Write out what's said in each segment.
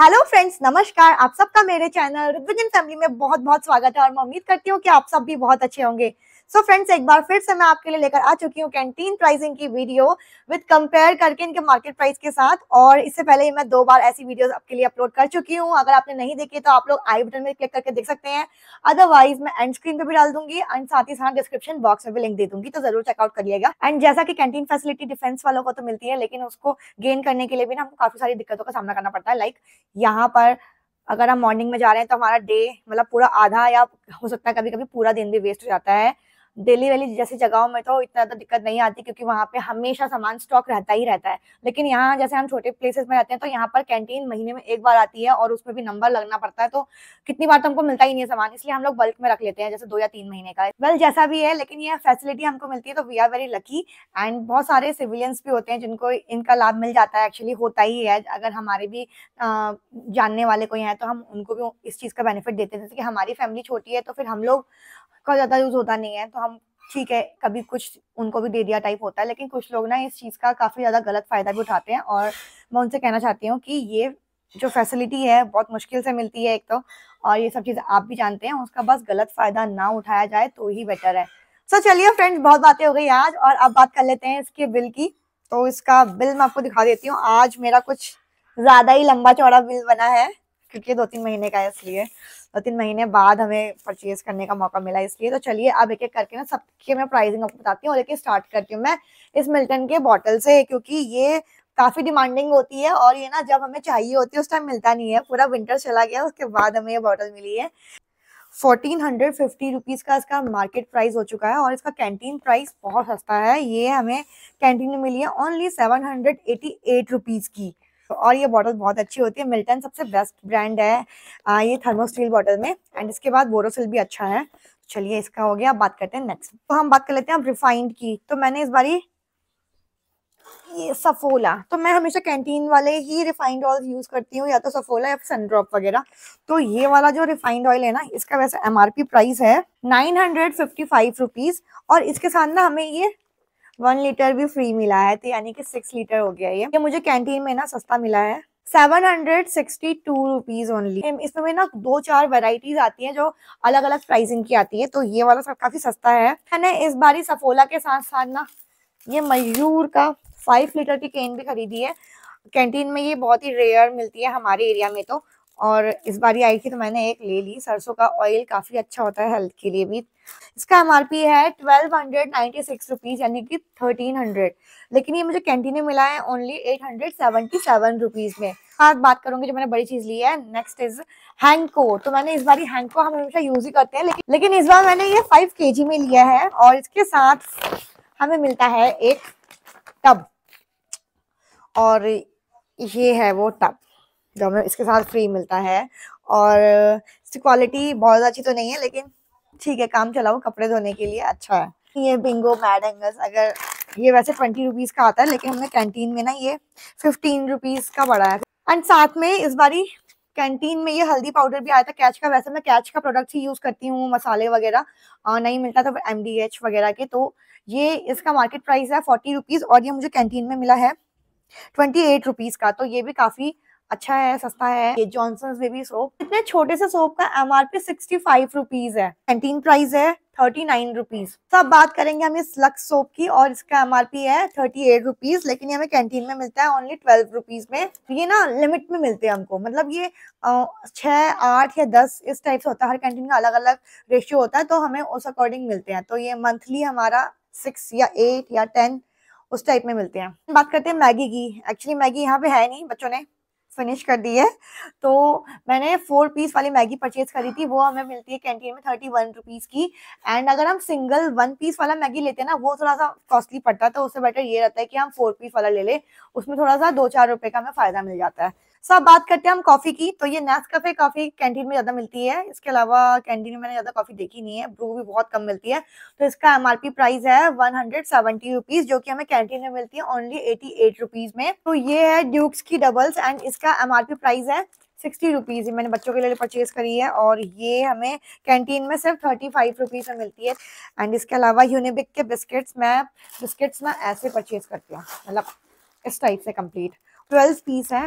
hello friends नमस्कार आप सबका मेरे चैनल फैमिली में बहुत बहुत स्वागत है और मैं उम्मीद करती हूँ कि आप सब भी बहुत अच्छे होंगे सो so फ्रेंड्स एक बार फिर से मैं आपके लिए लेकर आ चुकी हूँ कैंटीन प्राइसिंग की वीडियो विद कंपेयर करके इनके मार्केट प्राइस के साथ और इससे पहले मैं दो बार ऐसी वीडियोस आपके लिए अपलोड कर चुकी हूँ अगर आपने नहीं देखी तो आप लोग आई बटन में क्लिक करके देख सकते हैं अदरवाइज मैं एंड स्क्रीन पर भी डाल दूंगी एंड साथ ही साथ डिस्क्रिप्शन बॉक्स में भी लिंक दे दूंगी तो जरूर चेकआउट करिएगा एंड जैसा कि कैंटीन फैसिलिटी डिफेंस वालों को तो मिलती है लेकिन उसको गेन करने के लिए भी ना हमको काफी सारी दिक्कतों का सामना करना पड़ता है लाइक यहाँ पर अगर हम मॉर्निंग में जा रहे हैं तो हमारा डे मतलब पूरा आधा या हो सकता है कभी कभी पूरा दिन भी वेस्ट हो जाता है दिल्ली वाली जैसी जगहों में तो इतना ज़्यादा दिक्कत नहीं आती क्योंकि वहाँ पे हमेशा सामान स्टॉक रहता ही रहता है लेकिन यहाँ जैसे हम छोटे प्लेसेस में रहते हैं तो यहाँ पर कैंटीन महीने में एक बार आती है और उसमें भी नंबर लगना पड़ता है तो कितनी बार तो हमको मिलता ही नहीं है सामान इसलिए हम लोग बल्क में रख लेते हैं जैसे दो या तीन महीने का वेल जैसा भी है लेकिन ये फैसिलिटी हमको मिलती है तो we are very lucky and बहुत सारे सिविलियंस भी होते हैं जिनको इनका लाभ मिल जाता है एक्चुअली होता ही है अगर हमारे भी जानने वाले कोई हैं तो हम उनको भी इस चीज़ का बेनिफिट देते हैं जैसे कि हमारी फैमिली छोटी है तो फिर हम लोग का ज़्यादा यूज़ होता नहीं है तो हम ठीक है कभी कुछ उनको भी दे दिया टाइप होता है लेकिन कुछ लोग ना इस चीज़ का काफ़ी ज़्यादा गलत फ़ायदा भी उठाते हैं और मैं उनसे कहना चाहती हूँ कि ये जो फैसिलिटी है बहुत मुश्किल से मिलती है एक तो और ये सब चीज़ आप भी जानते हैं उसका बस गलत फ़ायदा ना उठाया जाए तो ही बेटर है सो चलिए फ्रेंड्स बहुत बातें हो गई आज और अब बात कर लेते हैं इसके बिल की तो इसका बिल मैं आपको दिखा देती हूँ आज मेरा कुछ ज़्यादा ही लंबा चौड़ा बिल बना है क्योंकि दो तीन महीने का है इसलिए दो तीन महीने बाद हमें परचेज करने का मौका मिला इसलिए तो चलिए अब एक एक करके ना सबके मैं प्राइसिंग आपको बताती हूँ और लेके स्टार्ट करती हूँ मैं इस मिल्टन के बॉटल से क्योंकि ये काफ़ी डिमांडिंग होती है और ये ना जब हमें चाहिए होती है उस टाइम मिलता नहीं है पूरा विंटर चला गया उसके बाद हमें ये बॉटल मिली है फोर्टीन हंड्रेड फिफ्टी रुपीज़ का इसका मार्केट प्राइस हो चुका है और इसका कैंटीन प्राइस बहुत सस्ता है ये हमें कैंटीन में मिली है only seven hundred eighty eight rupees की और ये बॉटल बहुत अच्छी होती है मिल्टन सबसे बेस्ट ब्रांड है आ, ये थर्मोस्टील बॉटल में एंड इसके बाद बोरोसिल भी अच्छा है चलिए इसका हो गया बात करते हैं नेक्स्ट तो हम बात कर लेते हैं अब रिफाइंड की तो मैंने इस बारी ये सफोला तो मैं हमेशा कैंटीन वाले ही रिफाइंड ऑयल यूज करती हूँ या तो सफोला या सनड्रॉप वगैरह तो ये वाला जो रिफाइंड ऑयल है ना इसका वैसे एमआरपी प्राइस है nine hundred fifty five rupees और इसके साथ ना हमें ये वन लीटर भी फ्री मिला है तो यानी कि सिक्स लीटर हो गया ये ये मुझे कैंटीन में ना सस्ता मिला है seven hundred sixty two rupees only इसमें ना दो चार वेराइटीज आती हैं जो अलग अलग प्राइसिंग की आती है तो ये वाला सब काफी सस्ता है मैंने इस बारी सफोला के साथ साथ ना ये मयूर का फाइव लीटर की केन भी खरीदी है कैंटीन में ये बहुत ही रेयर मिलती है हमारे एरिया में तो और इस बारी आई थी तो मैंने एक ले ली सरसों का ऑयल काफ़ी अच्छा होता है हेल्थ के लिए भी इसका एम है twelve hundred ninety six rupees यानी कि थर्टीन हंड्रेड लेकिन ये मुझे कैंटीन में मिला है only eight hundred seventy seven rupees में साथ बात करूंगी जो मैंने बड़ी चीज़ ली है नेक्स्ट इज हैंको तो मैंने इस बार हैंको हम हमेशा यूज ही करते हैं लेकिन लेकिन इस बार मैंने ये फाइव के में लिया है और इसके साथ हमें मिलता है एक टब और ये है वो टब जो हमें इसके साथ फ्री मिलता है और इसकी क्वालिटी बहुत अच्छी तो नहीं है लेकिन ठीक है काम चलाओ कपड़े धोने के लिए अच्छा है ये बिंगो मैड एंगल्स अगर ये वैसे ट्वेंटी रुपीज़ का आता है लेकिन हमने कैंटीन में ना ये फिफ्टीन रुपीज़ का बड़ा है एंड साथ में इस बारी कैंटीन में ये हल्दी पाउडर भी आया था कैच का वैसे मैं कैच का प्रोडक्ट ही यूज़ करती हूँ मसाले वगैरह नहीं मिलता था एम डी एच वगैरह के तो ये इसका मार्केट प्राइस है फोर्टी रुपीज़ और ये मुझे कैंटीन में मिला है ट्वेंटी एट रुपीज़ का तो ये भी काफ़ी अच्छा है सस्ता है ये जॉनसन बेबी सोप इतने छोटे से सोप का M R P sixty five rupees है कैंटीन प्राइस है थर्टी नाइन रुपीज तो अब बात करेंगे हम इस लक्स सोप की और इसका एम आर पी है थर्टी एट रुपीज लेकिन ये हमें कैंटीन में मिलता है ओनली ट्वेल्व रुपीज में तो ये ना लिमिट में मिलते हैं हमको मतलब ये छह आठ या दस इस टाइप से होता है हर कैंटीन का अलग अलग रेशियो होता है तो हमें उस अकॉर्डिंग मिलते हैं तो ये मंथली हमारा सिक्स या एट या टेन उस टाइप में मिलते हैं बात करते हैं मैगी की एक्चुअली मैगी यहाँ पे है नहीं बच्चों ने फिनिश कर दी है तो मैंने फोर पीस वाली मैगी परचेज करी थी वो हमें मिलती है कैंटीन में थर्टी वन रुपीज़ की एंड अगर हम सिंगल वन पीस वाला मैगी लेते हैं ना वो थोड़ा सा कॉस्टली पड़ता है तो उससे बेटर ये रहता है कि हम फोर पीस वाला ले लें उसमें थोड़ा सा दो चार रुपये का हमें फ़ायदा मिल जाता है सो अब बात करते हैं हम कॉफी की तो ये नेस कैफे कॉफी कैंटीन में ज्यादा मिलती है इसके अलावा कैंटीन में मैंने ज्यादा कॉफी देखी नहीं है ब्रू भी बहुत कम मिलती है तो इसका पी प्राइस है वन हंड्रेड सेवेंटी रुपीज जो कि हमें कैंटीन में मिलती है ओनली एटी एट रुपीज में तो ये है ड्यूक्स की डबल्स एंड इसका पी प्राइस है सिक्सटी रुपीज़ मैंने बच्चों के लिए परचेज करी है और ये हमें कैंटीन में सिर्फ थर्टी फाइव रुपीज़ में मिलती है एंड इसके अलावा यूनिबिक के बिस्किट्स मैं बिस्किट्स में ऐसे परचेज करती हूँ मतलब इस टाइप से कंप्लीट ट्वेल्व पीस है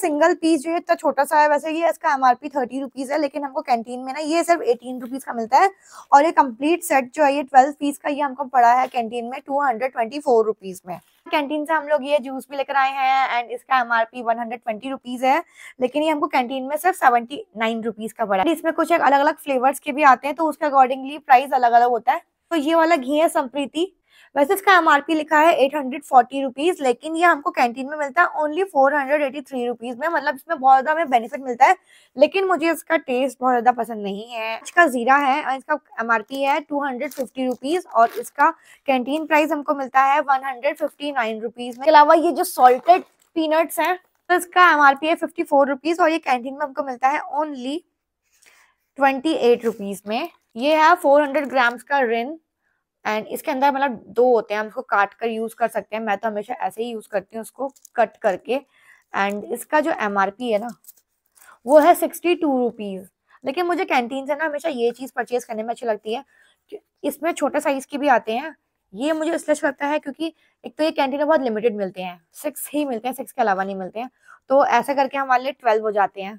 सिंगल पीस जो है इतना छोटा सा है वैसे ये इसका M R P thirty rupees है लेकिन हमको कैंटीन में ना ये सिर्फ एटीन रुपीज का मिलता है और ये कंप्लीट सेट जो है ये ट्वेल्व पीस का ये हमको पड़ा है कैंटीन में two hundred twenty four rupees में कैंटीन से हम लोग ये जूस भी लेकर आए हैं एंड इसका M R P one hundred twenty rupees है लेकिन ये हमको कैंटीन में सिर्फ सेवेंटी नाइन रुपीज का पड़ा है इसमें कुछ एक अलग अलग फ्लेवर्स के भी आते हैं तो उसके अकॉर्डिंगली प्राइस अलग अलग होता है तो ये वाला घी है संप्रीति वैसे इसका एम लिखा है एट हंड्रेड लेकिन ये हमको कैंटीन में मिलता है ओनली फोर हंड्रेड में मतलब इसमें बहुत ज़्यादा हमें बेनिफिट मिलता है लेकिन मुझे इसका टेस्ट बहुत ज़्यादा पसंद नहीं है इसका ज़ीरा है और इसका एम है टू हंड्रेड और इसका कैंटीन प्राइस हमको मिलता है वन हंड्रेड में अलावा ये जो सॉल्टेड पीनट्स हैं तो इसका एम आर पी है फिफ्टी फोर रुपीज़ और ये कैंटीन में हमको मिलता है ओनली ट्वेंटी एट रुपीज़ में ये है फोर हंड्रेड ग्राम्स का रिन एंड इसके अंदर मतलब दो होते हैं हम इसको काट कर यूज़ कर सकते हैं मैं तो हमेशा ऐसे ही यूज़ करती हूँ उसको कट करके एंड इसका जो एम है ना वो है सिक्सटी टू रुपीज़ लेकिन मुझे कैंटीन से ना हमेशा ये चीज़ परचेज करने में अच्छी लगती है इसमें छोटे साइज़ के भी आते हैं ये मुझे इसलिए अच्छा लगता है क्योंकि एक तो ये कैंटीन में बहुत लिमिटेड मिलते हैं सिक्स ही मिलते हैं सिक्स के अलावा नहीं मिलते हैं तो ऐसा करके हमारे लिए ट्वेल्व हो जाते हैं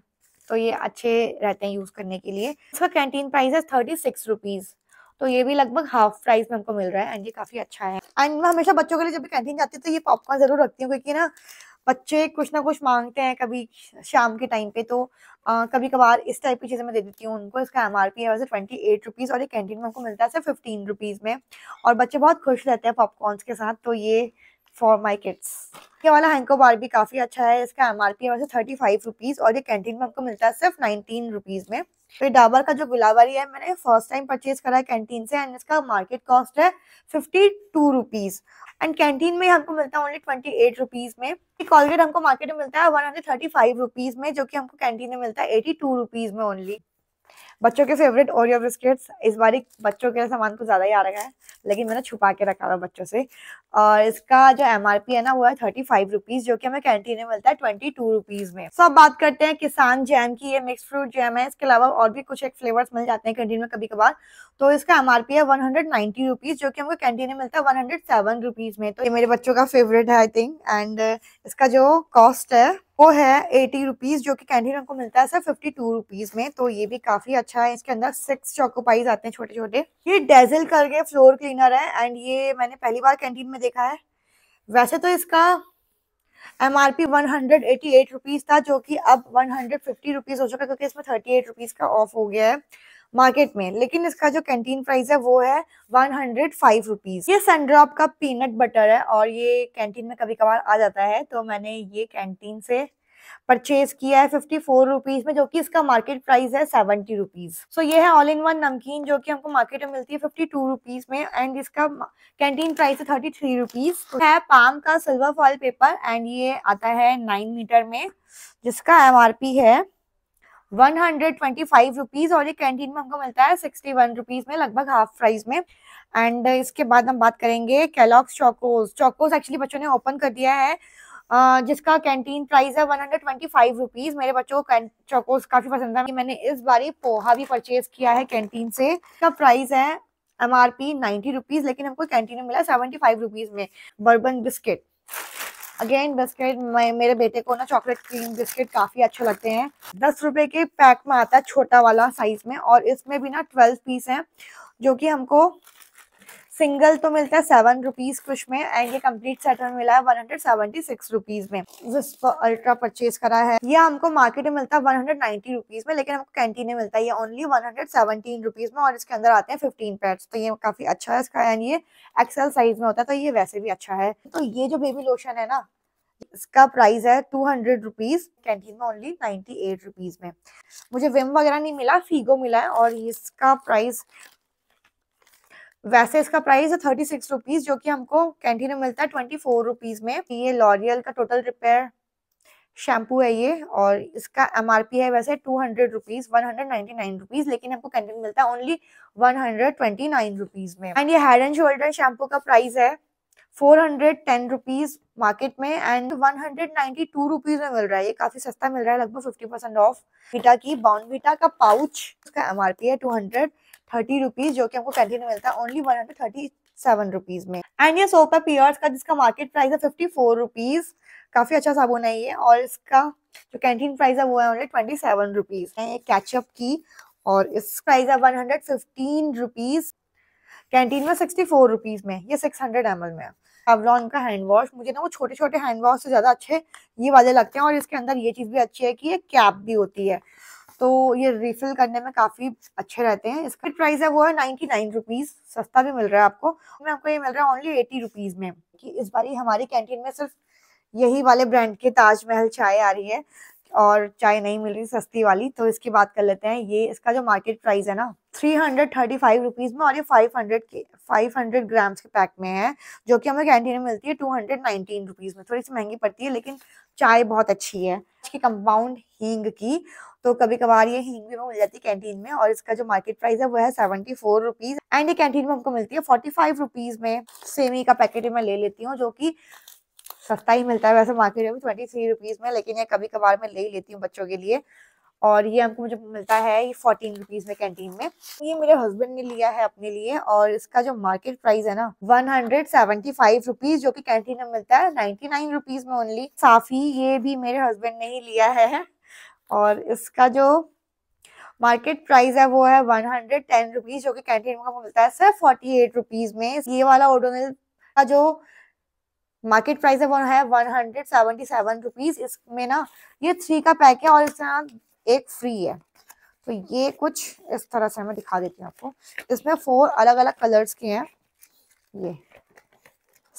तो ये अच्छे रहते हैं यूज़ करने के लिए इसका कैंटीन प्राइस है थर्टी सिक्स रुपीज़ तो ये भी लगभग हाफ प्राइस में हमको मिल रहा है एंड ये काफी अच्छा है एंड मैं हमेशा बच्चों के लिए जब भी कैंटीन जाती हूँ तो ये पॉपकॉर्न जरूर रखती हूँ क्योंकि ना बच्चे कुछ ना कुछ मांगते हैं कभी शाम के टाइम पे तो आ, कभी कभार इस टाइप की चीज़ें मैं दे देती हूँ उनको इसका एम आर पी है वैसे ट्वेंटी एट रुपीज़ और ये कैंटीन में हमको मिलता है सिर्फ फिफ्टीन रुपीज़ में और बच्चे बहुत खुश रहते हैं पॉपकॉर्नस के साथ तो ये फॉर माई किड्स ये वाला हैंको बार भी काफ़ी अच्छा है इसका एम आर पी है वैसे थर्टी फाइव रुपीज़ और ये कैंटीन में हमको मिलता है सिर्फ नाइनटीन रुपीज़ में फिर ये डाबर का जो गुलाबारी है मैंने फर्स्ट टाइम परचेज करा है कैंटीन से एंड इसका मार्केट कॉस्ट है fifty two rupees and canteen में हमको मिलता है ओनली ट्वेंटी एट रुपीज़ में कॉलगेट हमको मार्केट में मिलता है one hundred thirty five rupees में जो कि हमको कैंटीन में मिलता है एटी टू रुपीज़ में ओनली बच्चों के फेवरेट ओरियो बिस्किट्स इस बार बच्चों के सामान कुछ तो ज़्यादा ही आ रखा है लेकिन मैंने छुपा के रखा हुआ बच्चों से और इसका जो एम है ना वो है थर्टी फाइव जो कि हमें कैंटीन में मिलता है ट्वेंटी टू रुपीज़ में सब बात करते हैं किसान जैम की ये मिक्स फ्रूट जैम है इसके अलावा और भी कुछ एक फ्लेवर्स मिल जाते हैं कैंटीन में कभी कभार तो इसका एम है वन हंड्रेड जो कि हमको कैंटीन में मिलता है वन हंड्रेड में तो ये मेरे बच्चों का फेवरेट है आई थिंक एंड इसका जो कॉस्ट है वो है एटी रुपीज़ जो कि कैंटीन हमको मिलता है सर फिफ्टी टू रुपीज़ में तो ये भी काफ़ी अच्छा है इसके अंदर सिक्स चॉकोपाइज आते हैं छोटे छोटे ये डेजल करके फ्लोर क्लीनर है एंड ये मैंने पहली बार कैंटीन में देखा है वैसे तो इसका M R P one hundred eighty eight rupees था जो कि अब वन हंड्रेड फिफ्टी रुपीज़ हो चुका है क्योंकि इसमें थर्टी एट रुपीज़ का ऑफ हो गया है मार्केट में लेकिन इसका जो कैंटीन प्राइस है वो है वन हंड्रेड फाइव रुपीज ये सनड्रॉप का पीनट बटर है और ये कैंटीन में कभी कभार आ जाता है तो मैंने ये कैंटीन से परचेज किया है फिफ्टी फोर रुपीज में जो कि इसका मार्केट प्राइस है सेवेंटी रुपीज सो so, ये है ऑल इन वन नमकीन जो कि हमको मार्केट में मिलती है फिफ्टी टू रुपीज में एंड इसका कैंटीन प्राइस है थर्टी थ्री रुपीज है पाम का सिल्वर फॉल पेपर एंड ये आता है नाइन मीटर में जिसका एम है one hundred twenty five rupees और ये कैंटीन में हमको मिलता है 61 रुपीस में लगभग हाफ प्राइस में एंड इसके बाद हम बात करेंगे कैलॉग्स चौकोस चौकोस एक्चुअली बच्चों ने ओपन कर दिया है जिसका कैंटीन प्राइस है 125 रुपीस मेरे बच्चों को चौकोस काफ़ी पसंद है मैंने इस बार पोहा भी परचेज किया है कैंटीन से इसका प्राइस है M R P ninety rupees लेकिन हमको कैंटीन में मिला सेवेंटी फाइव रुपीज़ में बर्बन बिस्किट अगेन बिस्किट मेरे बेटे को ना चॉकलेट क्रीम बिस्किट काफ़ी अच्छे लगते हैं दस रुपये के पैक में आता है छोटा वाला साइज़ में और इसमें भी ना ट्वेल्व पीस हैं जो कि हमको सिंगल तो मिलता है सेवन रुपीज कुछ में एंड ये कंप्लीट सेट में मिला है one hundred seventy six rupees में जिस अल्ट्रा परचेज करा है ये हमको मार्केट में मिलता है वन हंड्रेड नाइनटी रुपीज में लेकिन हमको कैंटीन में मिलता है ये only one hundred seventeen rupees में और इसके अंदर आते हैं फिफ्टीन पैड्स तो ये काफी अच्छा है इसका एंड ये एक्सेल साइज में होता है तो ये वैसे भी अच्छा है तो ये जो बेबी लोशन है ना इसका प्राइस है टू हंड्रेड रुपीज कैंटीन में ओनली नाइनटी एट रुपीज में मुझे विम वगैरह नहीं मिला फीगो मिला है और इसका प्राइस वैसे इसका प्राइस है थर्टी सिक्स रुपीज जो कि हमको कैंटीन में मिलता है ट्वेंटी फोर रुपीज में ये लॉरियल का टोटल रिपेयर शैम्पू है ये और इसका एम आर पी है वैसे two hundred rupees one hundred ninety nine rupees लेकिन हमको कैंटीन मिलता है only one hundred twenty nine rupees में एंड ये हेड एंड शोल्डर शैम्पू का प्राइस है four hundred ten rupees market में and one hundred ninety two rupees में मिल रहा है ये काफी सस्ता मिल रहा है लगभग फिफ्टी परसेंट ऑफ बीटा की बाउनविटा का पाउच उसका एम आर पी है टू हंड्रेड थर्टी रुपीज जो कि हमको कैंटीन में मिलता है only one hundred thirty seven rupees में एंड ये सोप है पियर्स का जिसका मार्केट प्राइस है फिफ्टी फोर रुपीज काफी अच्छा साबुन है ये और इसका जो कैंटीन प्राइस है वो है ओनली ट्वेंटी सेवन रुपीज है ये कैचअप की और इस प्राइस है one hundred fifteen rupees canteen में सिक्सटी फोर रुपीज में ये सिक्स हंड्रेड एम एल में अवलॉन का हैंड वॉश मुझे ना वो छोटे छोटे हैंड वॉश से ज्यादा अच्छे ये वाले लगते हैं और इसके अंदर ये चीज भी अच्छी है कि ये कैप भी होती है तो ये रिफिल करने में काफ़ी अच्छे रहते हैं इसका प्राइस है वो है नाइनटी नाइन रुपीज़ सस्ता भी मिल रहा है आपको मैं आपको ये मिल रहा है ओनली एटी रुपीज़ में कि इस बार हमारी कैंटीन में सिर्फ यही वाले ब्रांड के ताजमहल चाय आ रही है और चाय नहीं मिल रही सस्ती वाली तो इसकी बात कर लेते हैं ये इसका जो मार्केट प्राइस है ना three hundred thirty five rupees में और ये फाइव हंड्रेड के फाइव हंड्रेड ग्राम्स के पैक में है जो कि हमें कैंटीन में मिलती है टू हंड्रेड नाइनटीन रुपीज़ में थोड़ी सी महंगी पड़ती है लेकिन चाय बहुत अच्छी है की कंपाउंड हींग की तो कभी कभार ये हींग भी मिल जाती है कैंटीन में और इसका जो मार्केट प्राइस है वो है सेवेंटी फोर रुपीज एंड ये कैंटीन में हमको मिलती है फोर्टी फाइव रुपीज में सेमी का पैकेट मैं ले लेती हूँ जो कि सस्ता ही मिलता है वैसे मार्केट में ट्वेंटी थ्री रुपीज में लेकिन ये कभी कभार मैं ले ही लेती हूँ बच्चों के लिए और ये हमको मुझे मिलता है ये फोर्टीन रुपीज़ में कैंटीन में ये मेरे हस्बैंड ने लिया है अपने लिए और इसका जो मार्केट प्राइस है ना one hundred seventy five rupees जो कि कैंटीन में मिलता है नाइन्टी नाइन रुपीज़ में ओनली साफ़ी ये भी मेरे हस्बैंड ने ही लिया है और इसका जो मार्केट प्राइस है वो है वन हंड्रेड टेन रुपीज़ जो कि कैंटीन में मिलता है सिर्फ फोर्टी एट रुपीज़ में ये वाला ओडोनिल का जो मार्केट प्राइस है वो है one hundred seventy seven rupees इसमें ना ये थ्री का पैक है और इसमें एक फ्री है तो ये कुछ इस तरह से मैं दिखा देती हूँ आपको इसमें फोर अलग अलग कलर्स के हैं ये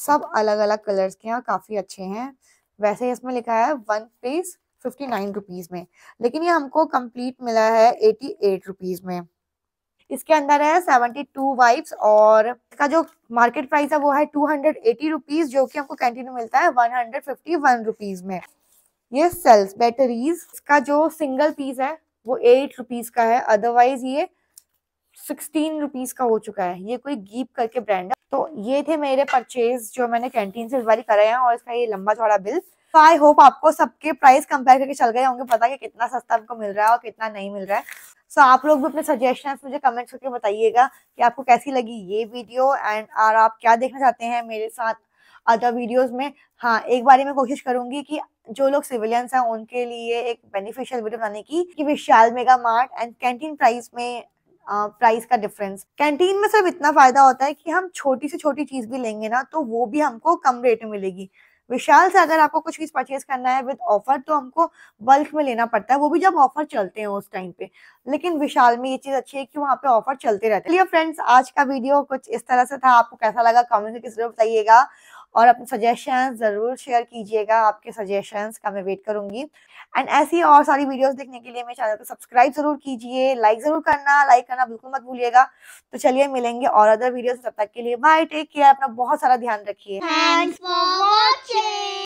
सब अलग अलग कलर्स के हैं काफ़ी अच्छे हैं वैसे इसमें लिखा है one piece fifty nine rupees में लेकिन ये हमको कंप्लीट मिला है एटी एट रुपीज़ में इसके अंदर है सेवेंटी टू वाइप्स और इसका जो मार्केट प्राइस है वो है टू हंड्रेड एटी रुपीज़ जो कि हमको कैंटीन में मिलता है one hundred fifty one rupees में ये सेल्स बैटरीज का जो सिंगल पीस है वो एट रुपीज का है अदरवाइज ये सिक्सटीन रुपीज का हो चुका है ये कोई गीप करके ब्रांड है तो ये थे मेरे परचेज जो मैंने कैंटीन से इस बार कराए हैं और इसका ये लंबा चौड़ा बिल तो आई होप आपको सबके प्राइस कंपेयर करके चल गए होंगे पता कि कितना सस्ता आपको मिल रहा है और कितना नहीं मिल रहा है सो so, आप लोग भी अपने सजेशन मुझे कमेंट्स करके बताइएगा कि आपको कैसी लगी ये वीडियो एंड और आप क्या देखना चाहते हैं मेरे साथ अदर वीडियोस में हाँ एक बार मैं कोशिश करूंगी कि जो लोग सिविलियंस हैं उनके लिए एक बेनिफिशियल वीडियो बनाने की कि Vishal mega mart and canteen price में प्राइस का डिफरेंस कैंटीन में सिर्फ इतना फायदा होता है कि हम छोटी से छोटी चीज भी लेंगे ना तो वो भी हमको कम रेट में मिलेगी विशाल से अगर आपको कुछ चीज परचेज करना है विद ऑफर तो हमको बल्क में लेना पड़ता है वो भी जब ऑफर चलते हैं उस टाइम पे लेकिन विशाल में ये चीज अच्छी है कि वहाँ पे ऑफर चलते रहते हैं फ्रेंड्स आज का वीडियो कुछ इस तरह से था आपको कैसा लगा कमेंट में जरूर बताइएगा और अपने सजेशन ज़रूर शेयर कीजिएगा आपके सजेशन का मैं वेट करूंगी एंड ऐसी और सारी वीडियोस देखने के लिए मेरे चैनल को सब्सक्राइब ज़रूर कीजिए लाइक ज़रूर करना लाइक करना बिल्कुल मत भूलिएगा तो चलिए मिलेंगे और अदर वीडियो तब तक के लिए बाय टेक केयर अपना बहुत सारा ध्यान रखिए